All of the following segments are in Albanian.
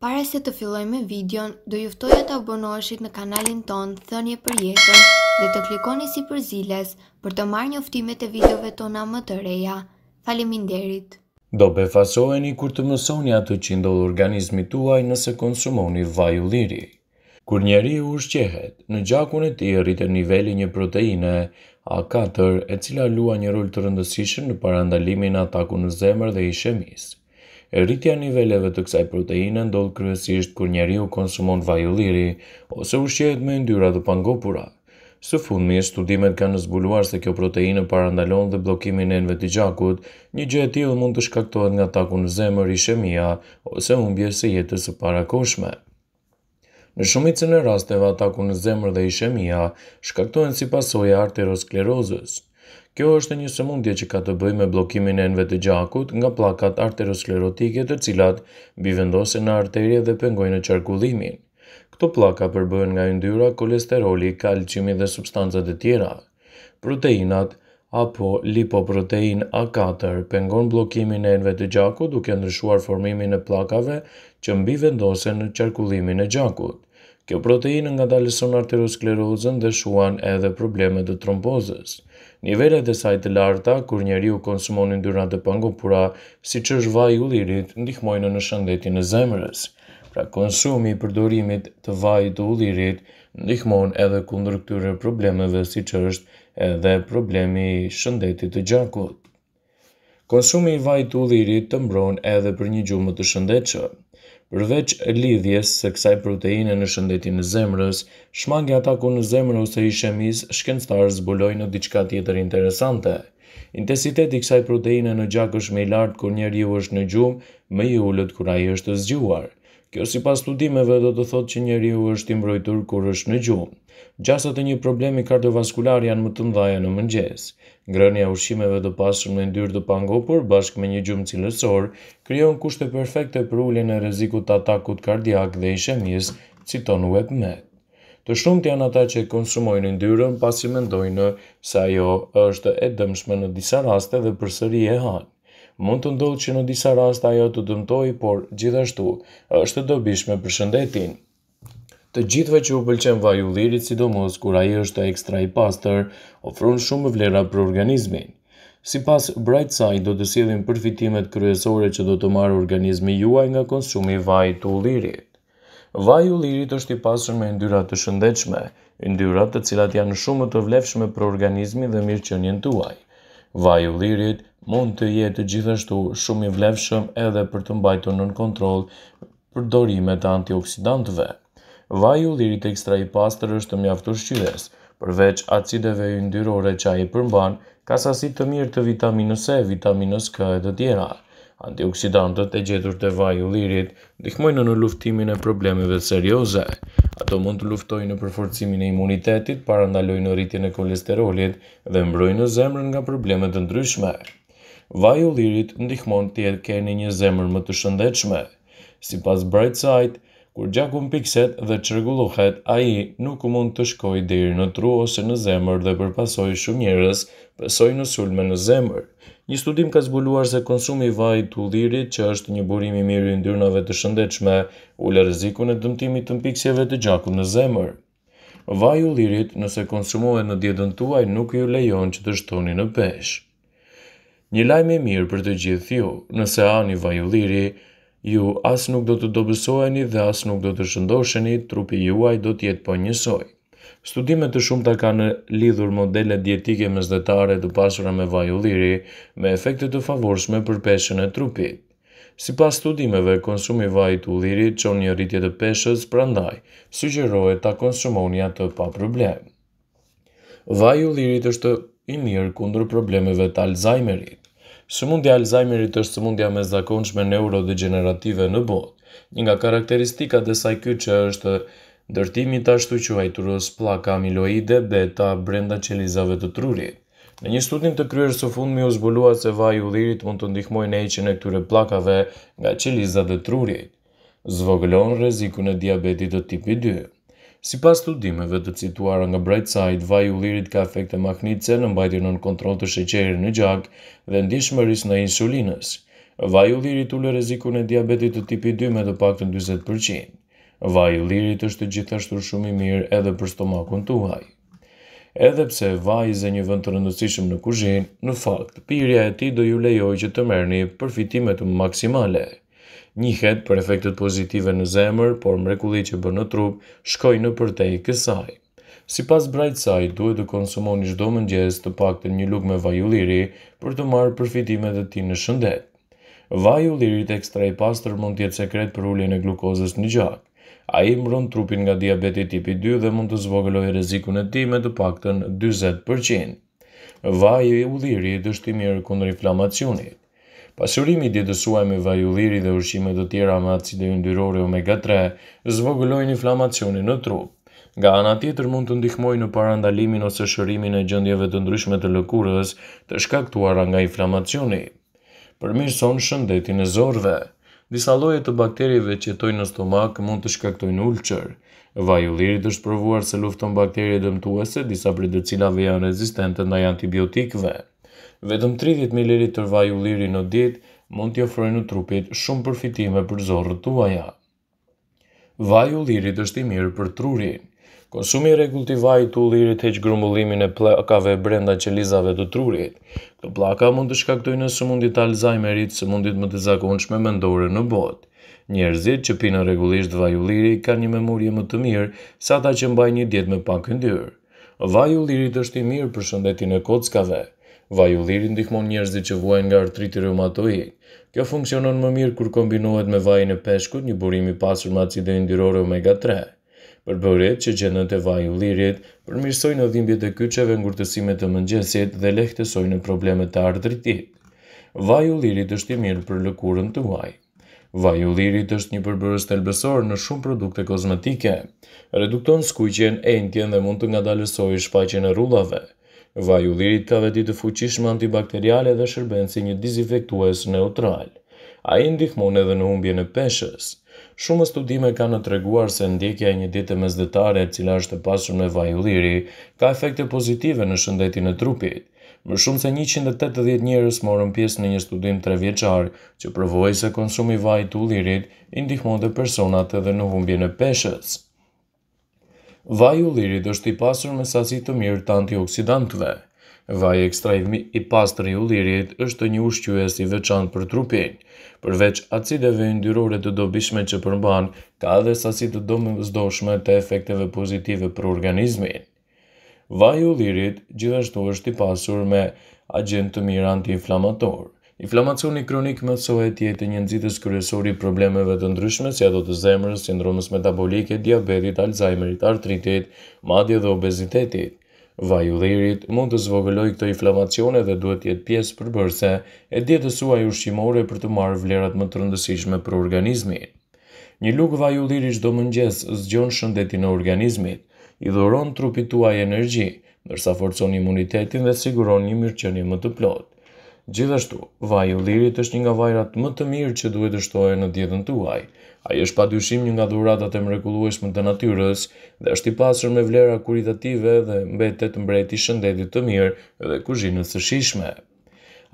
Pare se të filloj me videon, do juftoj e të abonoshit në kanalin ton, thënje për jetën dhe të klikoni si për ziles për të marrë një uftimet e videove tona më të reja. Falimin derit! Do befasoheni kur të mësoni atë që ndodhë organizmi tuaj nëse konsumoni vaju liri. Kur njeri u shqehet, në gjakun e ti rritë në nivelli një proteine A4 e cila lua një rull të rëndësishën në parandalimin atakun në zemër dhe i shemisë. Rritja e niveleve të kësaj proteine ndodh kryesisht kur njeriu konsumon vaj ulliri ose ushqehet me yndyra të pangopura. Së fundmi, studimet kanë zbuluar se kjo proteinë parandalon dhe bllokimin e enëve të gjakut, një gjë e tillë mund të shkaktohet nga ataku në zemër, ishemia ose humbje së jetës së parakoshme. Në shumicën e rasteve ataku në zemër dhe ishemia shkaktohen si pasojë e arterosklerozës. Kjo është një sëmundje që ka të bëjë me bllokimin e enëve të gjakut nga pllakat arteriosklerotike të cilat mbivendosen në arterie dhe pengojnë në qarkullimin. Këto pllaka përbëhen nga yndyra, kolesteroli, kalciumi dhe substancat e tjera. Proteinat apo lipoprotein A4 pengon bllokimin e enëve të gjakut duke ndryshuar formimin e pllakave që mbivendosen në qarkullimin e gjakut. Kjo protein nga dalison arteriosklerozën dhe shuan edhe problemet të trombozës. Nivele e sajtë të larta, kur njeri u konsumon ndyrna të pëngopura, si që është vaj u lirit, ndihmojnë në shëndetin e zemrës. Pra konsumi i përdorimit të vaj të u lirit, ndihmojnë edhe kundër këtyre problemeve si që është edhe problemi shëndetit të gjakut. Konsumi i vaj të u lirit të mbron edhe për një gjumë të shëndetë Përveç lidhjes se kësaj proteine në shëndetin e zemrës, shmangja ataku në zemrë ose i shemis shkenstarë zbuloj në diçka tjetër interesante. Intensiteti kësaj proteine në gjak është me i lartë kur njeri u është në gjumë, me i ullët a i është zgjuarë. Kjo si pas studimeve do të thot që njeri u është imbrojtur kur është në gjumë. Gjasat e një problemi kardiovaskular janë më të mdhaja në mëngjes. Ngrënja ushqimeve të pasur në ndyrë të pangopur bashkë me një gjumë cilësor, kryon kushte perfekte për ullin e reziku të atakut kardiak dhe ishemis, citon webmed. me. Të shumë të janë ata që konsumojnë në ndyrën pasi mendojnë se ajo është e dëmshme në disa raste dhe përsëri e hanë mund të ndodhë që në disa rast ajo të dëmtojë, por gjithashtu është dobishme për shëndetin. Të gjithëve që u pëlqen vaj i ullirit, sidomos kur ai është ekstra i pastër, ofron shumë vlera për organizmin. Si pas bright side do të sjellin përfitimet kryesore që do të marë organizmi juaj nga konsumi i vajit të ullirit. Vaj i ullirit është i pasur me yndyra të shëndetshme, yndyra të cilat janë shumë të vlefshme për organizmin dhe mirëqenien tuaj. Vaj ullirit mund të jetë gjithashtu shumë i vlefshëm edhe për të mbajtur nën kontroll përdorimet e antioksidantëve. Vaji ulliri i ekstra i pastër është mjaft ushqyes, përveç acideve yndyrore që ai përmban, ka sasi të mirë të vitaminës E, vitaminës K e të tjera. Antioksidantët e gjetur të vaj u lirit në luftimin e problemeve serioze. Ato mund të luftojnë në përforcimin e imunitetit, parandalojnë në rritin e kolesterolit dhe mbrojnë në zemrën nga problemet të ndryshme u lirit ndihmon të jetë keni një zemër më të shëndechme. Si pas Brightside, kur gjakun pikset dhe qërguluhet, a i nuk mund të shkoj dirë në tru ose në zemër dhe përpasoj shumë njërës, pësoj në sulme në zemër. Një studim ka zbuluar se konsumi vaj të lirit që është një burim i mirë i ndyrnave të shëndechme, ule rezikun e dëmtimit të mpikseve të gjakun në zemër. Vaj u lirit, nëse konsumohet në djedën tuaj, nuk ju lejon që të shtoni në peshë. Një lajmë i mirë për të gjithë ju, nëse ani vajulliri, ju as nuk do të dobësoheni dhe as nuk do të shëndosheni, trupi juaj do të jetë po njësoj. Studimet të shumë kanë lidhur modele dietike me të pasura me vajulliri me efektet të favorshme për peshen e trupit. Si pas studimeve, konsumi vaj të ulliri që një rritje të peshës prandaj, sugjerohet ta konsumoni të pa problem. Vaj ullirit është i mirë kundër problemeve të Alzheimerit. Sëmundja Alzheimerit është sëmundja me zakonçme neurodegenerative në botë, një nga karakteristika dhe saj ky që është dërtimi të ashtu që hajturës plaka amiloide beta brenda qelizave të trurit. Në një studim të kryer së fundmi u zbulua se vaji i dhirit mund të ndihmojë në heqjen e këtyre plakave nga qelizat e trurit. Zvoglon rrezikun e diabetit të tipit 2. Si pas studimeve të cituara nga Brightside, vaj u lirit ka efekte magnitse në mbajtje në kontrol të sheqeri në gjak dhe ndishmëris në insulinës. Vaj u lirit u lë reziku e diabetit të tipi 2 me të pak të 20%. Vaj u lirit është gjithashtu shumë i mirë edhe për stomakun tuaj. Edhe pse vaji zë një vënd të rëndësishëm në kuzhinë, në fakt, pirja e tij do ju lejojë që të merrni përfitime të maksimale njihet për efektet pozitive në zemër, por mrekulli që bën në trup shkoj në përtej kësaj. Si pas Brightside, duhet të konsumoni shdo mëngjes të pak të një luk me vaju liri për të marë përfitimet e ti në shëndet. Vaju lirit ekstra i pastër mund tjetë sekret për ullin e glukozës në gjak. A i mbron trupin nga diabeti tipi 2 dhe mund të zvogëloj rezikun e ti me të pak të në 20%. Vaju i mirë kundër inflamacionit. Pasurimi i me vaj ulliri dhe ushqime të tjera me acide yndyrore omega 3 zvogëlojn inflamacionin në trup. Nga ana tjetër mund të ndihmojë në parandalimin ose shërimin e gjendjeve të ndryshme të lëkurës të shkaktuara nga inflamacioni. Përmirëson shëndetin e zorrëve. Disa lloje të bakterive që jetojnë në stomak mund të shkaktojnë ulçer. Vaj është provuar se lufton bakteri dëmtuese, disa prej të cilave janë rezistente ndaj antibiotikëve vetëm 30 ml vaj ulliri në ditë mund t'i ofrojnë në trupit shumë përfitime për zorrët tuaja. Vaj ullirit është i mirë për trurin. Konsumi i rregullt i vajit të ullirit heq grumbullimin e plakave brenda qelizave të trurit. Këto plaka mund të shkaktojnë sëmundjet e Alzheimerit, sëmundjet më të zakonshme mendore në botë. Njerëzit që pinë rregullisht vaj ulliri kanë një memorie më të mirë se ata që mbajnë një dietë me pak yndyrë. Vaj ullirit është i mirë për shëndetin e kockave. Vaj u ndihmon njerëzit që vuajnë nga artriti reumatoik. Kjo funksionon më mirë kur kombinohet me vajin e peshkut një burimi pasur me acide indirore omega 3. Për që gjendën të vaj u lirit, përmirsojnë e kyqeve në ngurtësime të mëngjesit dhe lehtësojnë në problemet të artritit. Vaj u lirit është i mirë për lëkurën të vaj. Vaj u lirit është një përbërës të lbesorë në shumë produkte kozmetike. Redukton skujqen, enkjen dhe mund të nga dalësoj shpajqen e rullave. Vaj u lirit ka vetit të fuqishme antibakteriale dhe shërben si një dizifektues neutral. A i ndihmon edhe në humbje në peshës. Shumë studime ka në treguar se ndikja e një ditë mes e cila është pasur me vaj u liri, ka efekte pozitive në shëndetin e trupit. Më shumë se 180 njerës morën pjesë në një studim tre vjeqar, që përvoj se konsumi vaj të u lirit, indihmon dhe personat edhe në humbje në peshës. Vaj u lirit është i pasur me sasi të mirë të antioksidantëve. Vaj ekstra i pastër i u lirit është një ushqyës i veçan për trupin, përveç acideve ndyrore të dobishme që përmban, ka dhe sasi të do vëzdoshme të efekteve pozitive për organizmin. Vaj u lirit gjithashtu është i pasur me agent të mirë anti-inflamatorë. Inflamacioni kronik të sohet jetë një nëzitës kërësori problemeve të ndryshme si ato të zemrës, sindromës metabolike, diabetit, alzheimerit, artritit, madje dhe obezitetit. Vaju dhe mund të zvogëloj këto inflamacione dhe duhet jetë pjesë përbërse e djetësua i ushqimore për të marrë vlerat më të rëndësishme për organizmin. Një lukë vaju dhe më shdo mëngjes zgjon shëndetin e organizmit, i dhoron trupit tuaj energji, nërsa forcon imunitetin dhe siguron një mirëqenim më të plotë. Gjithashtu, vaju lirit është një nga vajrat më të mirë që duhet të shtohen në dietën tuaj. Ai është padyshim një nga dhuratat e mrekullueshme të natyrës dhe është i pasur me vlera kuritative dhe mbetet mbreti i shëndetit të mirë dhe kuzhinës së shishme.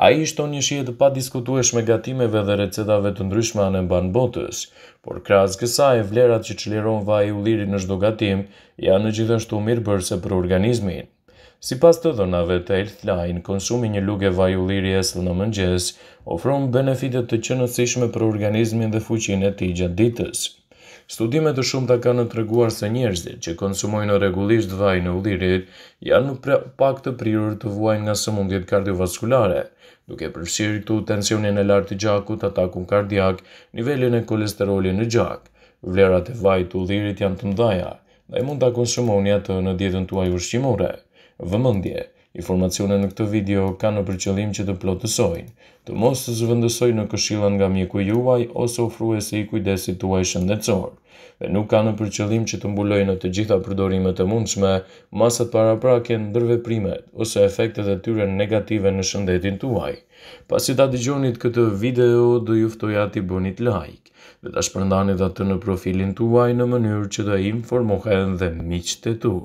Ai shton një shije të padiskutueshme gatimeve dhe recetave të ndryshme anë mban botës, por krahas kësaj vlerat që çliron vaji ulliri në çdo gatim janë gjithashtu mirëbërëse për organizmin. Si pas të dhënave të Healthline, konsumi një luke vajullirjes në mëngjes ofron benefitet të qënësishme për organizmin dhe fuqin e ti gjatë ditës. Studimet të shumë të kanë të reguar se njerëzit që konsumojnë regullisht vaj në ullirit janë nuk pra, pak të prirur të vuajnë nga sëmundjet kardiovaskulare, duke përshirë këtu tensionin e lartë të gjakut, atakun kardiak, nivelin e kolesterolin në gjak. Vlerat e vaj të ullirit janë të mdhaja, dhe mund të konsumoni atë në djetën tuaj ushqimore vëmëndje. Informacione në këtë video ka në përqëllim që të plotësojnë, të mos të zëvëndësoj në këshilën nga mjeku juaj ose ofru e se i kujdesi të uaj dhe nuk ka në përqëllim që të mbulojnë të gjitha përdorimet e mundshme, masat para prake në dërve primet ose efektet e tyre negative në shëndetin të uaj. Pas i ta digjonit këtë video, do juftoja ti bonit like, dhe ta shpërndanit atë në profilin të uaj në mënyrë që të informohen dhe miqët e